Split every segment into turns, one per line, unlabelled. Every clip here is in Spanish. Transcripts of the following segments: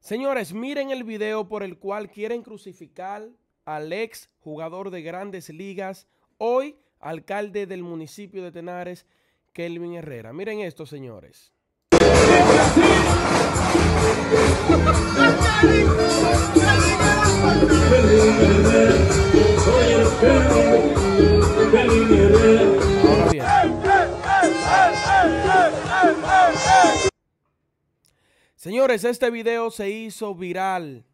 Señores, miren el video por el cual quieren crucificar al ex jugador de grandes ligas, hoy alcalde del municipio de Tenares, Kelvin Herrera. Miren esto, señores. Señores, este video se hizo viral.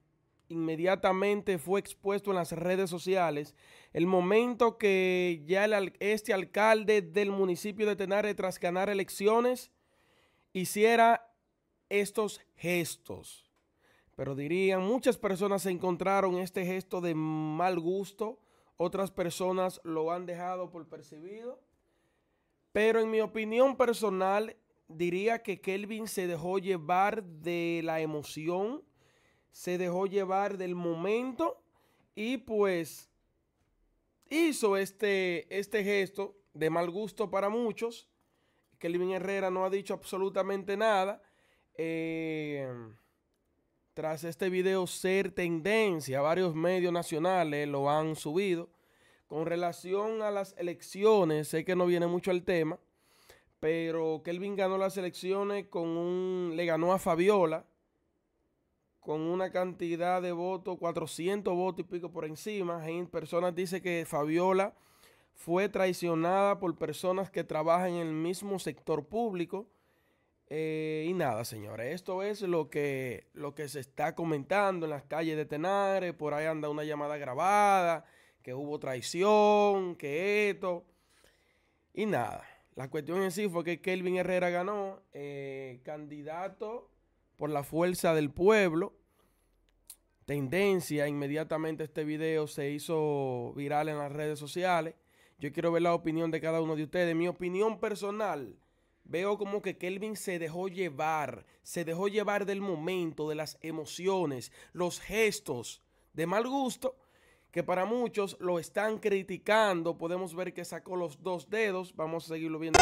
Inmediatamente fue expuesto en las redes sociales. El momento que ya este alcalde del municipio de Tenare, tras ganar elecciones, hiciera estos gestos. Pero dirían, muchas personas se encontraron este gesto de mal gusto. Otras personas lo han dejado por percibido. Pero en mi opinión personal, diría que Kelvin se dejó llevar de la emoción, se dejó llevar del momento y pues hizo este, este gesto de mal gusto para muchos. Kelvin Herrera no ha dicho absolutamente nada. Eh, tras este video ser tendencia, varios medios nacionales lo han subido. Con relación a las elecciones, sé que no viene mucho al tema, pero Kelvin ganó las elecciones con un, le ganó a Fabiola con una cantidad de votos, 400 votos y pico por encima. Hay personas dice que Fabiola fue traicionada por personas que trabajan en el mismo sector público. Eh, y nada, señores, esto es lo que, lo que se está comentando en las calles de Tenares. Por ahí anda una llamada grabada, que hubo traición, que esto. Y nada. La cuestión en sí fue que Kelvin Herrera ganó, eh, candidato por la fuerza del pueblo. Tendencia, inmediatamente este video se hizo viral en las redes sociales. Yo quiero ver la opinión de cada uno de ustedes. Mi opinión personal, veo como que Kelvin se dejó llevar, se dejó llevar del momento, de las emociones, los gestos de mal gusto que para muchos lo están criticando. Podemos ver que sacó los dos dedos. Vamos a seguirlo viendo.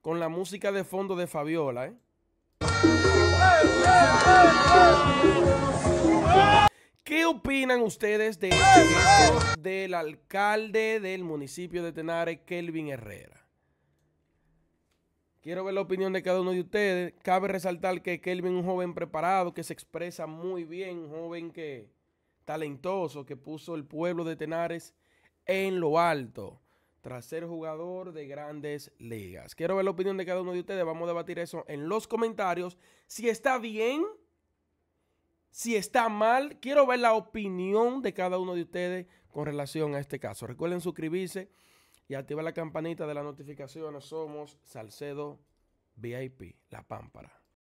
Con la música de fondo de Fabiola. ¿eh? ¿Qué opinan ustedes de este del alcalde del municipio de Tenare, Kelvin Herrera? Quiero ver la opinión de cada uno de ustedes. Cabe resaltar que Kelvin es un joven preparado, que se expresa muy bien, un joven que talentoso, que puso el pueblo de Tenares en lo alto, tras ser jugador de grandes ligas. Quiero ver la opinión de cada uno de ustedes. Vamos a debatir eso en los comentarios. Si está bien, si está mal, quiero ver la opinión de cada uno de ustedes con relación a este caso. Recuerden suscribirse y activa la campanita de las notificaciones. Somos Salcedo VIP, La Pámpara.